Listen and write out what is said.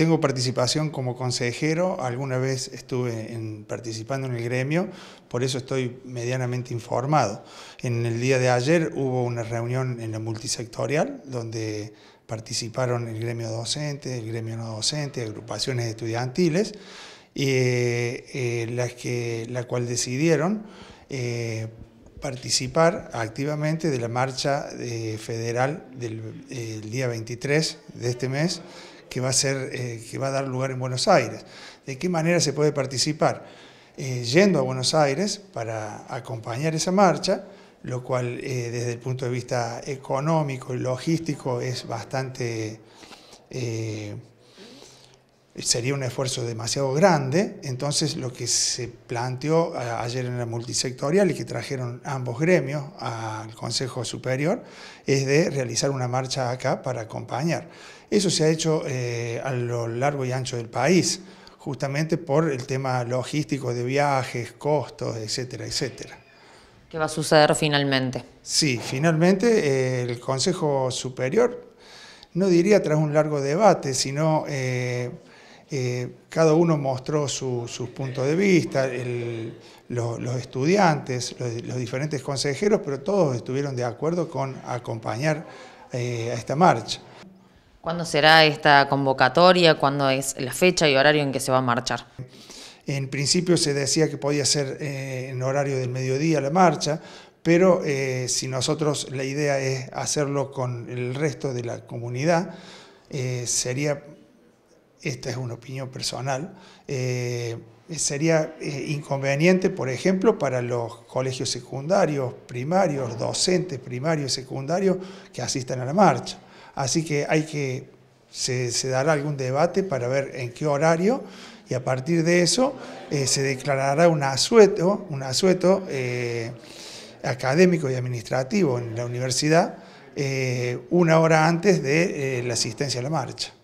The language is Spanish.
Tengo participación como consejero, alguna vez estuve participando en el gremio, por eso estoy medianamente informado. En el día de ayer hubo una reunión en la multisectorial donde participaron el gremio docente, el gremio no docente, agrupaciones estudiantiles, y eh, eh, las que, la cual decidieron eh, participar activamente de la marcha federal del día 23 de este mes, que va a, ser, eh, que va a dar lugar en Buenos Aires. ¿De qué manera se puede participar? Eh, yendo a Buenos Aires para acompañar esa marcha, lo cual eh, desde el punto de vista económico y logístico es bastante eh, sería un esfuerzo demasiado grande, entonces lo que se planteó ayer en la multisectorial y que trajeron ambos gremios al Consejo Superior es de realizar una marcha acá para acompañar. Eso se ha hecho eh, a lo largo y ancho del país, justamente por el tema logístico de viajes, costos, etcétera, etcétera. ¿Qué va a suceder finalmente? Sí, finalmente eh, el Consejo Superior, no diría tras un largo debate, sino... Eh, cada uno mostró sus su puntos de vista, los estudiantes, los, diferentes consejeros, pero todos estuvieron de acuerdo con acompañar eh, a esta marcha. ¿Cuándo será esta convocatoria? ¿Cuándo es la fecha y horario en que se va a marchar? En principio se decía que podía ser eh, en horario del mediodía la marcha, pero si nosotros la idea es hacerlo con el resto de la comunidad, sería esta es una opinión personal, eh, sería eh, inconveniente, por ejemplo, para los colegios secundarios, primarios, docentes primarios y secundarios que asistan a la marcha. Así que hay que, se, dará algún debate para ver en qué horario y a partir de eso eh, se declarará un asueto, un asueto académico y administrativo en la universidad una hora antes de la asistencia a la marcha.